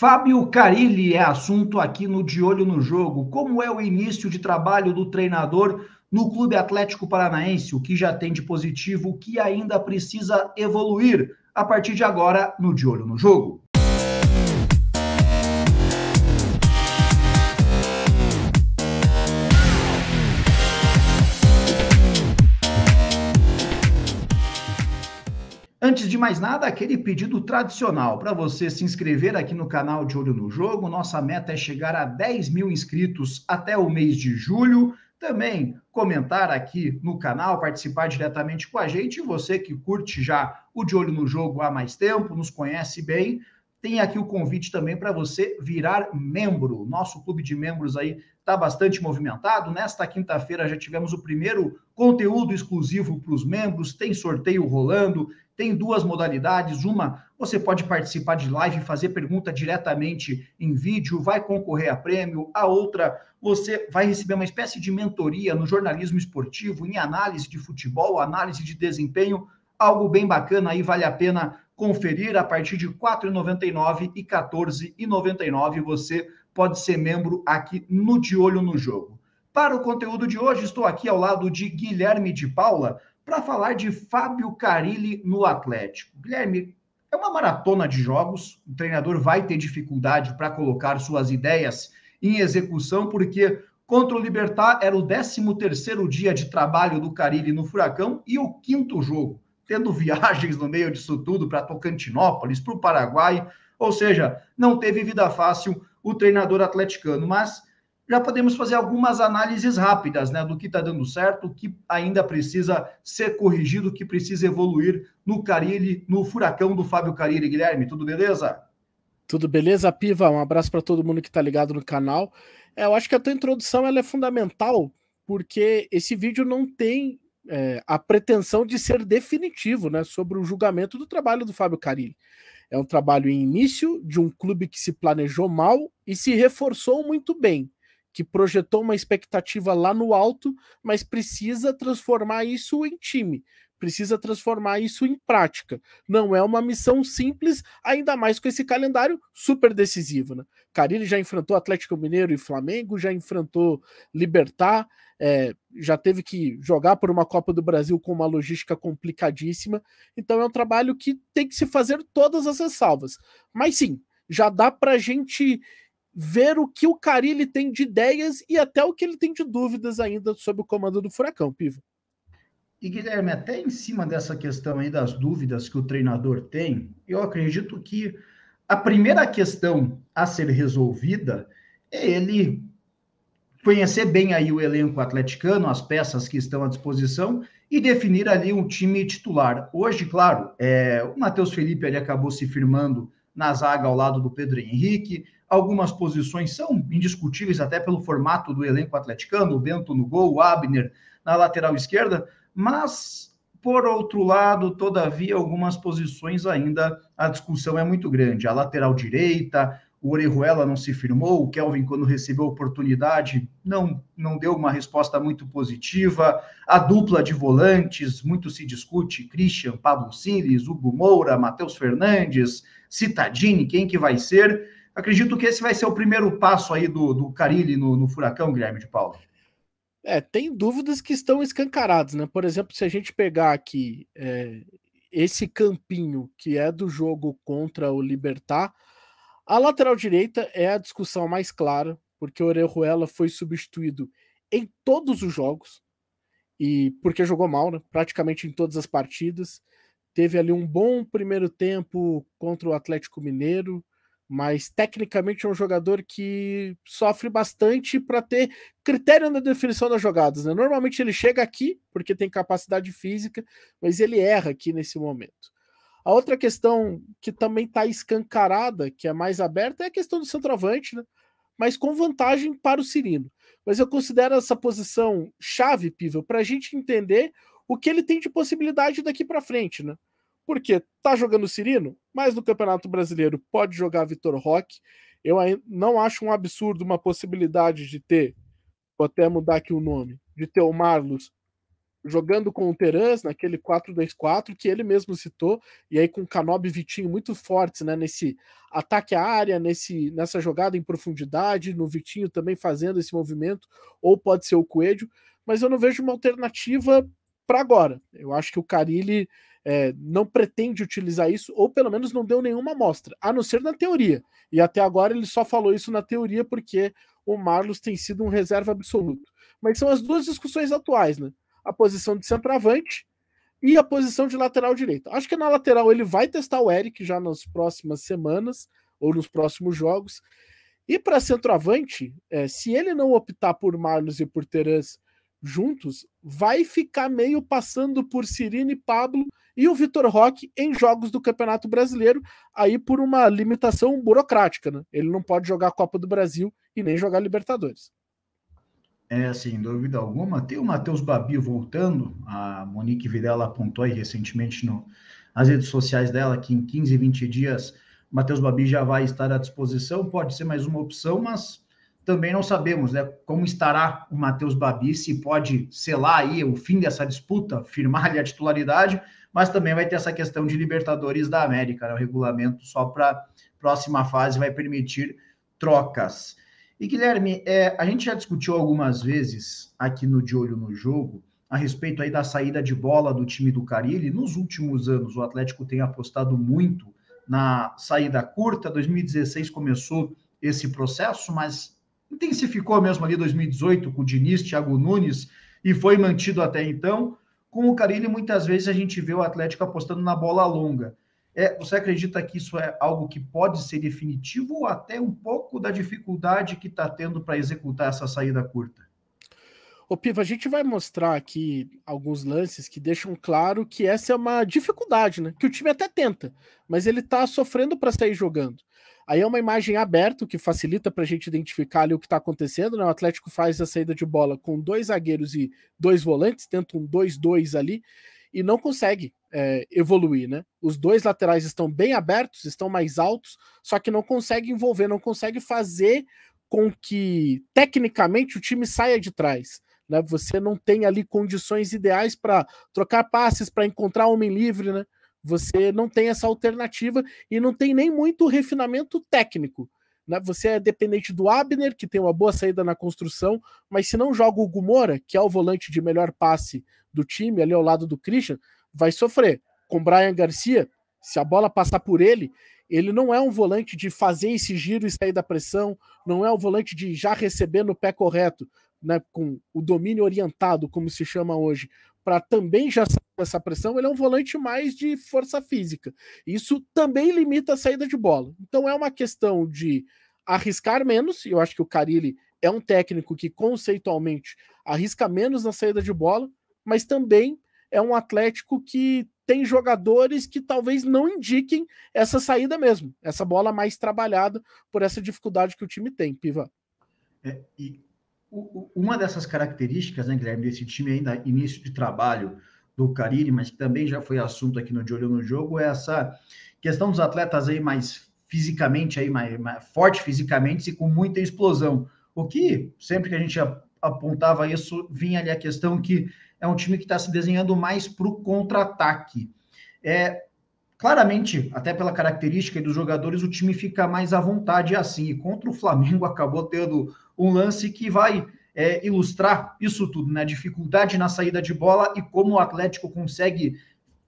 Fábio Carilli é assunto aqui no De Olho no Jogo. Como é o início de trabalho do treinador no Clube Atlético Paranaense? O que já tem de positivo? O que ainda precisa evoluir? A partir de agora, no De Olho no Jogo. Antes de mais nada, aquele pedido tradicional para você se inscrever aqui no canal de Olho no Jogo. Nossa meta é chegar a 10 mil inscritos até o mês de julho. Também comentar aqui no canal, participar diretamente com a gente. você que curte já o De Olho no Jogo há mais tempo, nos conhece bem, tem aqui o convite também para você virar membro. Nosso clube de membros aí está bastante movimentado. Nesta quinta-feira já tivemos o primeiro conteúdo exclusivo para os membros, tem sorteio rolando, tem duas modalidades. Uma, você pode participar de live, fazer pergunta diretamente em vídeo, vai concorrer a prêmio. A outra, você vai receber uma espécie de mentoria no jornalismo esportivo, em análise de futebol, análise de desempenho. Algo bem bacana aí, vale a pena conferir a partir de R$ 4,99 e R$ 14,99. Você pode ser membro aqui no De Olho no Jogo. Para o conteúdo de hoje, estou aqui ao lado de Guilherme de Paula, para falar de Fábio Carilli no Atlético. Guilherme, é uma maratona de jogos, o treinador vai ter dificuldade para colocar suas ideias em execução, porque contra o Libertar era o 13º dia de trabalho do Carilli no Furacão e o quinto jogo, tendo viagens no meio disso tudo para Tocantinópolis, para o Paraguai, ou seja, não teve vida fácil o treinador atleticano, mas já podemos fazer algumas análises rápidas, né? Do que está dando certo, o que ainda precisa ser corrigido, o que precisa evoluir no Carilli, no furacão do Fábio Carilli. Guilherme, tudo beleza? Tudo beleza, Piva? Um abraço para todo mundo que está ligado no canal. É, eu acho que a tua introdução ela é fundamental, porque esse vídeo não tem é, a pretensão de ser definitivo né, sobre o julgamento do trabalho do Fábio Carilli. É um trabalho em início de um clube que se planejou mal e se reforçou muito bem que projetou uma expectativa lá no alto, mas precisa transformar isso em time, precisa transformar isso em prática. Não é uma missão simples, ainda mais com esse calendário super decisivo. Né? Carille já enfrentou Atlético Mineiro e Flamengo, já enfrentou Libertar, é, já teve que jogar por uma Copa do Brasil com uma logística complicadíssima. Então é um trabalho que tem que se fazer todas as ressalvas. Mas sim, já dá para a gente ver o que o Carilli tem de ideias e até o que ele tem de dúvidas ainda sobre o comando do Furacão, Piva. E Guilherme, até em cima dessa questão aí das dúvidas que o treinador tem, eu acredito que a primeira questão a ser resolvida é ele conhecer bem aí o elenco atleticano, as peças que estão à disposição e definir ali um time titular. Hoje, claro, é, o Matheus Felipe acabou se firmando na zaga ao lado do Pedro Henrique. Algumas posições são indiscutíveis até pelo formato do elenco atleticano, o Bento no gol, o Abner na lateral esquerda, mas por outro lado, todavia, algumas posições ainda a discussão é muito grande. A lateral direita, o Orejuela não se firmou, o Kelvin, quando recebeu a oportunidade, não, não deu uma resposta muito positiva. A dupla de volantes, muito se discute: Christian, Pablo Siles, Hugo Moura, Matheus Fernandes, Citadini, quem que vai ser? Acredito que esse vai ser o primeiro passo aí do, do Carilli no, no Furacão, Guilherme de Paulo. É, tem dúvidas que estão escancaradas, né? Por exemplo, se a gente pegar aqui é, esse campinho que é do jogo contra o Libertar, a lateral direita é a discussão mais clara, porque o Orejuela foi substituído em todos os jogos, e porque jogou mal, né? praticamente em todas as partidas teve ali um bom primeiro tempo contra o Atlético Mineiro, mas tecnicamente é um jogador que sofre bastante para ter critério na definição das jogadas. Né? Normalmente ele chega aqui porque tem capacidade física, mas ele erra aqui nesse momento. A outra questão que também está escancarada, que é mais aberta, é a questão do centroavante, né? mas com vantagem para o Cirino. Mas eu considero essa posição chave, pível, para a gente entender o que ele tem de possibilidade daqui para frente. Né? Porque tá jogando Cirino, mas no Campeonato Brasileiro pode jogar Vitor Roque. Eu não acho um absurdo uma possibilidade de ter, vou até mudar aqui o nome, de ter o Marlos jogando com o Terans naquele 4-2-4 que ele mesmo citou, e aí com o Canobi e Vitinho muito fortes, né, nesse ataque à área, nesse, nessa jogada em profundidade, no Vitinho também fazendo esse movimento, ou pode ser o Coelho, mas eu não vejo uma alternativa para agora. Eu acho que o Carilli é, não pretende utilizar isso, ou pelo menos não deu nenhuma amostra, a não ser na teoria. E até agora ele só falou isso na teoria porque o Marlos tem sido um reserva absoluto. Mas são as duas discussões atuais, né? A posição de centroavante e a posição de lateral direito. Acho que na lateral ele vai testar o Eric já nas próximas semanas ou nos próximos jogos. E para centroavante, é, se ele não optar por Marlos e por Terãs juntos, vai ficar meio passando por Cirine, Pablo e o Vitor Roque em jogos do Campeonato Brasileiro, aí por uma limitação burocrática, né? Ele não pode jogar a Copa do Brasil e nem jogar Libertadores. É, sem dúvida alguma. Tem o Matheus Babi voltando, a Monique Videla apontou aí recentemente no, nas redes sociais dela que em 15, 20 dias Matheus Babi já vai estar à disposição, pode ser mais uma opção, mas também não sabemos né, como estará o Matheus Babi, se pode selar aí o fim dessa disputa, firmar ali a titularidade, mas também vai ter essa questão de Libertadores da América, né, o regulamento só para próxima fase vai permitir trocas. E Guilherme, é, a gente já discutiu algumas vezes aqui no De Olho no Jogo a respeito aí da saída de bola do time do Carilli. Nos últimos anos, o Atlético tem apostado muito na saída curta. 2016 começou esse processo, mas intensificou mesmo ali 2018 com o Diniz, Thiago Nunes, e foi mantido até então. Com o Carille. muitas vezes a gente vê o Atlético apostando na bola longa. É, você acredita que isso é algo que pode ser definitivo ou até um pouco da dificuldade que está tendo para executar essa saída curta? Ô Piva, a gente vai mostrar aqui alguns lances que deixam claro que essa é uma dificuldade, né? Que o time até tenta, mas ele está sofrendo para sair jogando. Aí é uma imagem aberta que facilita para a gente identificar ali o que está acontecendo. Né? O Atlético faz a saída de bola com dois zagueiros e dois volantes, tenta um 2-2 ali e não consegue é, evoluir, né? Os dois laterais estão bem abertos, estão mais altos, só que não consegue envolver, não consegue fazer com que tecnicamente o time saia de trás. Né? Você não tem ali condições ideais para trocar passes, para encontrar homem livre, né? você não tem essa alternativa e não tem nem muito refinamento técnico. Né? Você é dependente do Abner, que tem uma boa saída na construção, mas se não joga o Gumora, que é o volante de melhor passe do time, ali ao lado do Christian, vai sofrer. Com Brian Garcia, se a bola passar por ele, ele não é um volante de fazer esse giro e sair da pressão, não é um volante de já receber no pé correto, né, com o domínio orientado, como se chama hoje, para também já essa pressão, ele é um volante mais de força física. Isso também limita a saída de bola. Então é uma questão de arriscar menos, e eu acho que o Carilli é um técnico que conceitualmente arrisca menos na saída de bola, mas também é um Atlético que tem jogadores que talvez não indiquem essa saída mesmo, essa bola mais trabalhada por essa dificuldade que o time tem, Piva. É, e uma dessas características, né, Guilherme, desse time ainda início de trabalho do Cariri, mas que também já foi assunto aqui no De Olho no Jogo, é essa questão dos atletas aí mais fisicamente, aí, mais, mais forte fisicamente e com muita explosão. O que, sempre que a gente apontava isso, vinha ali a questão que é um time que está se desenhando mais para o contra-ataque. É, Claramente, até pela característica dos jogadores, o time fica mais à vontade assim. E contra o Flamengo acabou tendo um lance que vai é, ilustrar isso tudo, né? Dificuldade na saída de bola e como o Atlético consegue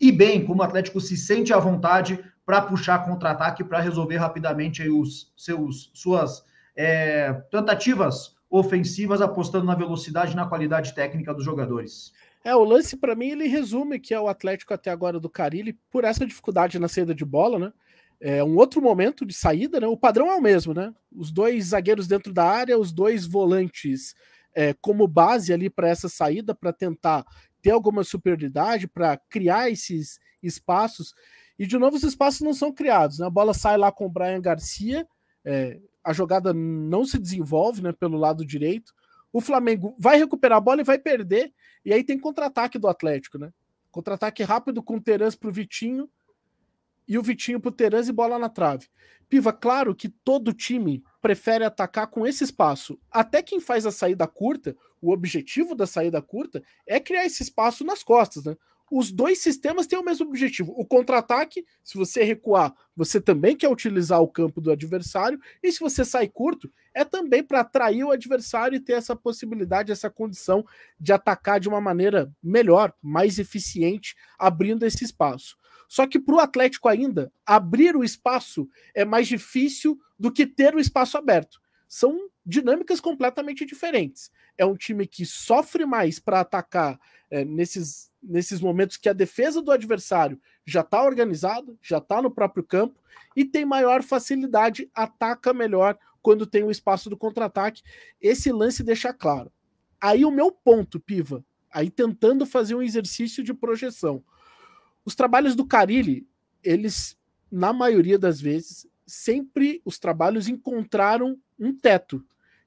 e bem, como o Atlético se sente à vontade para puxar contra-ataque, para resolver rapidamente os seus, suas é, tentativas ofensivas, apostando na velocidade e na qualidade técnica dos jogadores. É, o lance para mim ele resume que é o Atlético até agora do Carilli por essa dificuldade na saída de bola, né? É um outro momento de saída, né? O padrão é o mesmo, né? Os dois zagueiros dentro da área, os dois volantes é, como base ali para essa saída, para tentar ter alguma superioridade, para criar esses espaços. E de novo, os espaços não são criados. Né? A bola sai lá com o Brian Garcia, é, a jogada não se desenvolve né, pelo lado direito o Flamengo vai recuperar a bola e vai perder. E aí tem contra-ataque do Atlético, né? Contra-ataque rápido com o Terãs pro Vitinho e o Vitinho pro Terãs e bola na trave. Piva, claro que todo time prefere atacar com esse espaço. Até quem faz a saída curta, o objetivo da saída curta é criar esse espaço nas costas, né? os dois sistemas têm o mesmo objetivo. O contra-ataque, se você recuar, você também quer utilizar o campo do adversário, e se você sai curto, é também para atrair o adversário e ter essa possibilidade, essa condição de atacar de uma maneira melhor, mais eficiente, abrindo esse espaço. Só que para o Atlético ainda, abrir o espaço é mais difícil do que ter o espaço aberto. São dinâmicas completamente diferentes. É um time que sofre mais para atacar é, nesses nesses momentos que a defesa do adversário já está organizada, já está no próprio campo e tem maior facilidade, ataca melhor quando tem o espaço do contra-ataque. Esse lance deixa claro. Aí o meu ponto, Piva, aí tentando fazer um exercício de projeção. Os trabalhos do Carilli, eles, na maioria das vezes, sempre os trabalhos encontraram um teto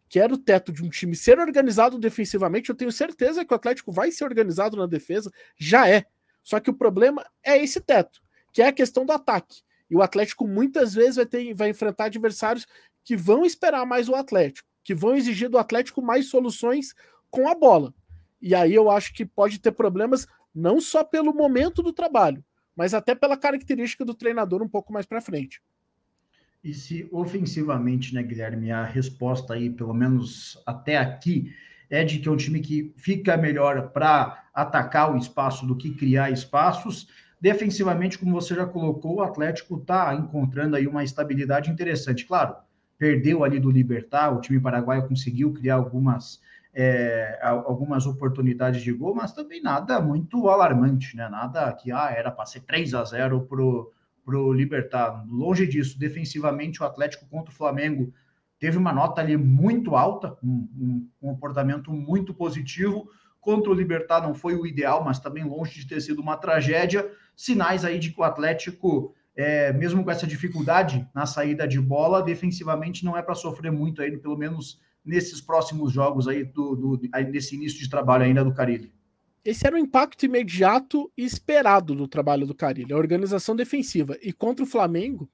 que era o teto de um time ser organizado defensivamente, eu tenho certeza que o Atlético vai ser organizado na defesa, já é. Só que o problema é esse teto, que é a questão do ataque. E o Atlético muitas vezes vai, ter, vai enfrentar adversários que vão esperar mais o Atlético, que vão exigir do Atlético mais soluções com a bola. E aí eu acho que pode ter problemas não só pelo momento do trabalho, mas até pela característica do treinador um pouco mais para frente. E se ofensivamente, né, Guilherme, a resposta aí, pelo menos até aqui, é de que é um time que fica melhor para atacar o espaço do que criar espaços. Defensivamente, como você já colocou, o Atlético está encontrando aí uma estabilidade interessante. Claro, perdeu ali do Libertar, o time paraguaio conseguiu criar algumas, é, algumas oportunidades de gol, mas também nada muito alarmante, né? Nada que ah, era para ser 3 a 0 para o para o Libertar. Longe disso, defensivamente, o Atlético contra o Flamengo teve uma nota ali muito alta, um, um comportamento muito positivo. Contra o Libertar não foi o ideal, mas também longe de ter sido uma tragédia. Sinais aí de que o Atlético, é, mesmo com essa dificuldade na saída de bola, defensivamente não é para sofrer muito aí, pelo menos nesses próximos jogos aí, do, do, nesse início de trabalho ainda do Carilho. Esse era o impacto imediato e esperado do trabalho do Carilho, a organização defensiva. E contra o Flamengo,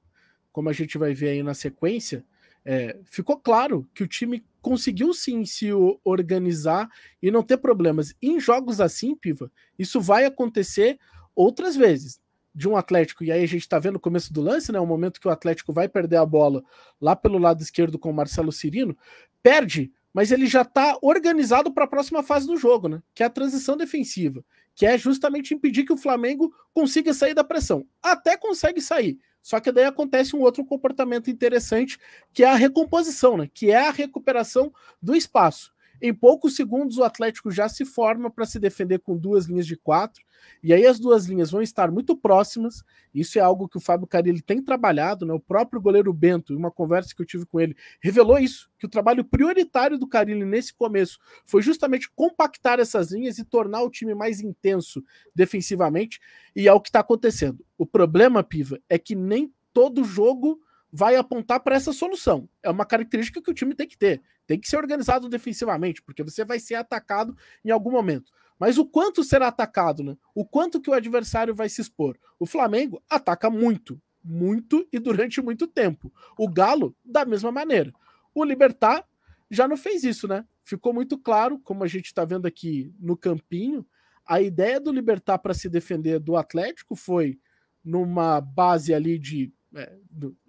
como a gente vai ver aí na sequência, é, ficou claro que o time conseguiu sim se organizar e não ter problemas. em jogos assim, Piva, isso vai acontecer outras vezes. De um Atlético, e aí a gente está vendo o começo do lance, né? O momento que o Atlético vai perder a bola lá pelo lado esquerdo com o Marcelo Cirino, perde mas ele já está organizado para a próxima fase do jogo, né? Que é a transição defensiva, que é justamente impedir que o Flamengo consiga sair da pressão. Até consegue sair. Só que daí acontece um outro comportamento interessante, que é a recomposição, né? Que é a recuperação do espaço. Em poucos segundos, o Atlético já se forma para se defender com duas linhas de quatro, e aí as duas linhas vão estar muito próximas. Isso é algo que o Fábio Carilli tem trabalhado, né? O próprio goleiro Bento, em uma conversa que eu tive com ele, revelou isso: que o trabalho prioritário do Carilli nesse começo foi justamente compactar essas linhas e tornar o time mais intenso defensivamente, e é o que está acontecendo. O problema, Piva, é que nem todo jogo vai apontar para essa solução. É uma característica que o time tem que ter. Tem que ser organizado defensivamente, porque você vai ser atacado em algum momento. Mas o quanto será atacado, né? O quanto que o adversário vai se expor? O Flamengo ataca muito, muito e durante muito tempo. O Galo, da mesma maneira. O Libertar já não fez isso, né? Ficou muito claro, como a gente está vendo aqui no campinho, a ideia do Libertar para se defender do Atlético foi numa base ali de é,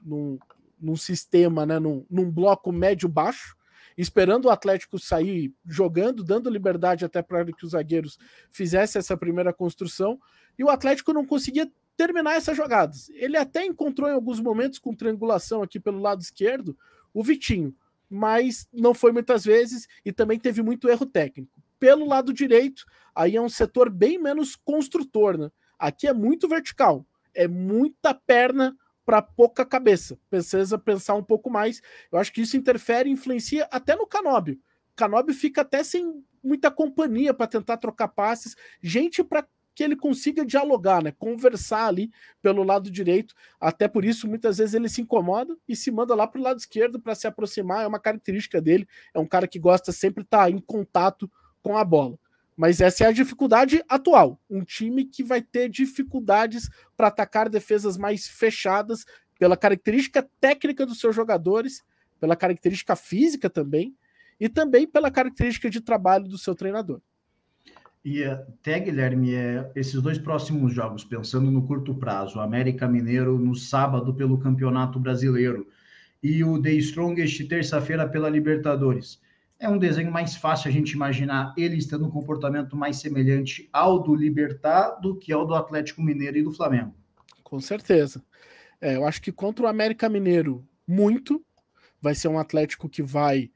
num, num, sistema, né, num, num bloco médio-baixo, esperando o Atlético sair jogando, dando liberdade até para que os zagueiros fizessem essa primeira construção, e o Atlético não conseguia terminar essas jogadas. Ele até encontrou em alguns momentos com triangulação aqui pelo lado esquerdo o Vitinho, mas não foi muitas vezes e também teve muito erro técnico. Pelo lado direito, aí é um setor bem menos construtor, né? Aqui é muito vertical, é muita perna para pouca cabeça. Precisa pensar um pouco mais. Eu acho que isso interfere, influencia até no Canóbio. Canóbio fica até sem muita companhia para tentar trocar passes, gente para que ele consiga dialogar, né? Conversar ali pelo lado direito. Até por isso, muitas vezes ele se incomoda e se manda lá para o lado esquerdo para se aproximar. É uma característica dele. É um cara que gosta sempre estar tá em contato com a bola. Mas essa é a dificuldade atual. Um time que vai ter dificuldades para atacar defesas mais fechadas, pela característica técnica dos seus jogadores, pela característica física também, e também pela característica de trabalho do seu treinador. E eh, até, Guilherme, é, esses dois próximos jogos, pensando no curto prazo, América Mineiro no sábado pelo Campeonato Brasileiro e o The Strongest terça-feira pela Libertadores é um desenho mais fácil a gente imaginar ele tendo um comportamento mais semelhante ao do Libertar do que ao do Atlético Mineiro e do Flamengo. Com certeza. É, eu acho que contra o América Mineiro, muito. Vai ser um Atlético que vai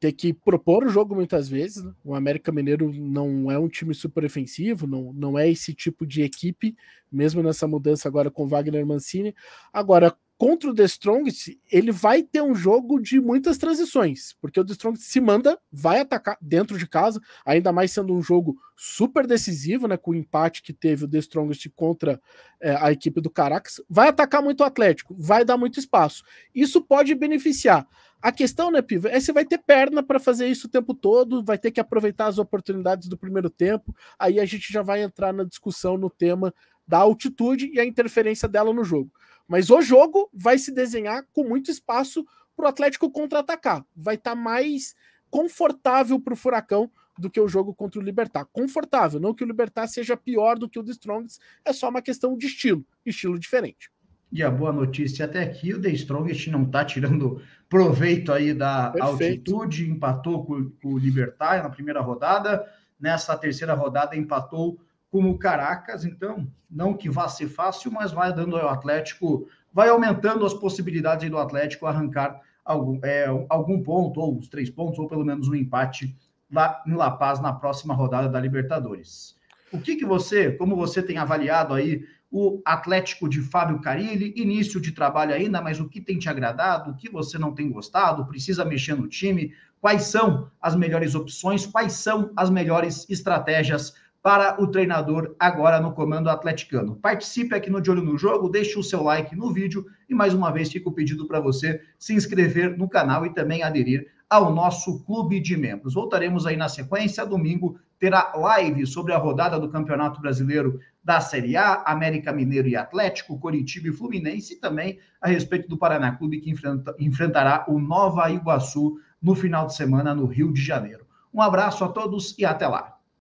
ter que propor o jogo muitas vezes. Né? O América Mineiro não é um time super ofensivo, não, não é esse tipo de equipe, mesmo nessa mudança agora com Wagner Mancini. Agora, contra o The Strongest, ele vai ter um jogo de muitas transições, porque o The Strongest se manda, vai atacar dentro de casa, ainda mais sendo um jogo super decisivo, né, com o empate que teve o The Strongest contra é, a equipe do Caracas, vai atacar muito o Atlético, vai dar muito espaço. Isso pode beneficiar. A questão, né, Piva, é se vai ter perna para fazer isso o tempo todo, vai ter que aproveitar as oportunidades do primeiro tempo, aí a gente já vai entrar na discussão no tema da altitude e a interferência dela no jogo. Mas o jogo vai se desenhar com muito espaço para o Atlético contra-atacar. Vai estar tá mais confortável para o Furacão do que o jogo contra o Libertar. Confortável, não que o Libertar seja pior do que o The Strongest, é só uma questão de estilo, estilo diferente. E a boa notícia até aqui, o The Strongest não está tirando proveito aí da Perfeito. altitude, empatou com, com o Libertar na primeira rodada, nessa terceira rodada empatou como Caracas, então, não que vá ser fácil, mas vai dando ao Atlético, vai aumentando as possibilidades do Atlético arrancar algum, é, algum ponto, ou os três pontos, ou pelo menos um empate lá em La Paz na próxima rodada da Libertadores. O que, que você, como você tem avaliado aí o Atlético de Fábio Carilli, início de trabalho ainda, mas o que tem te agradado, o que você não tem gostado, precisa mexer no time, quais são as melhores opções, quais são as melhores estratégias para o treinador agora no comando atleticano. Participe aqui no De Olho no Jogo, deixe o seu like no vídeo e mais uma vez fica o pedido para você se inscrever no canal e também aderir ao nosso clube de membros. Voltaremos aí na sequência, domingo terá live sobre a rodada do Campeonato Brasileiro da Série A, América Mineiro e Atlético, Coritiba e Fluminense, e também a respeito do Paraná Clube, que enfrenta, enfrentará o Nova Iguaçu no final de semana no Rio de Janeiro. Um abraço a todos e até lá!